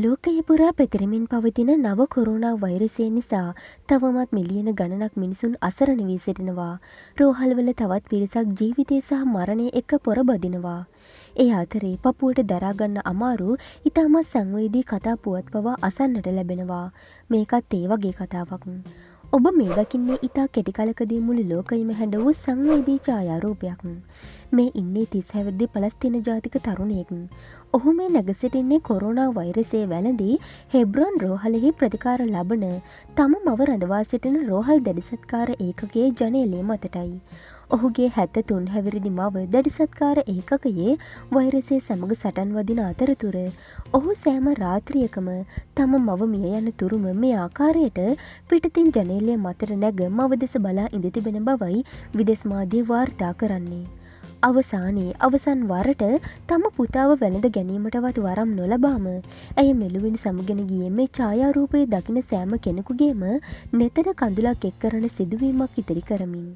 ලෝකයේ පුරා පැතිරමින් පවතින නව කොරුණා වෛරසය නිසා තවමත් මිලියන ගණනක් මිනිසුන් අසරණ වී සිටිනවා. රෝහල්වල තවත් පිරිසක් ජීවිතය සහ මරණය එක පොර බදිනවා. ඒ අතරේ පපුුවට දරාගන්න අමාරු ඉතාමත් සංවේදී කතා පුවත් පවා අසන්නට ලැබෙනවා. මේකත් ඒ වගේ කතාවක්. ඔබ මේ දකින්නේ ඉතා කෙටි කලකදී මුළු ලෝකයිම හැඩවූ සංවේදී ඡායාරූපයක්. මේ ඉන්නේ තිස් හැවිද්දි පලස්තින ජාතික තරුණයකන්. ඔහු මේ නැගසිටින්නේ කොරුණා වෛරසේ වැලදී හෙබ්‍රොන් රෝහලෙහි ප්‍රතිකාර ලබන තම මව රඳවා සිටින රෝහල් දැඩිසත්කාර ඒකගේ ජනයලේ මතටයි. ඔහුගේ හැත්ත තුන් හැවිරිදි මව දැඩිසත්කාර ඒකකයේ වෛරසේ සමඟ සටන් වදින අතරතුර ඔහු සෑම රාත්‍රියකම තම මව මිය යන තුරුම මේ ආකාරයට පිටතින් ජනේලය මතර නැග මව දෙස බලා ඉඳතිබෙන බවයි විදෙස්මාදී වාර්තා කරන්නේ. අවසානයේ අවසන් වරට තම පුතාව වැළඳ ගැනීමටවත් වරම් නොලබාම ඇය මෙලුවෙන් සමගෙන ගියම මේ ඡායාරූපයේ දකින සෑම කෙනෙකුගේම නෙතර කඳුලක් එක් කරන සිදුවීමක් ඉතිරි කරමින්.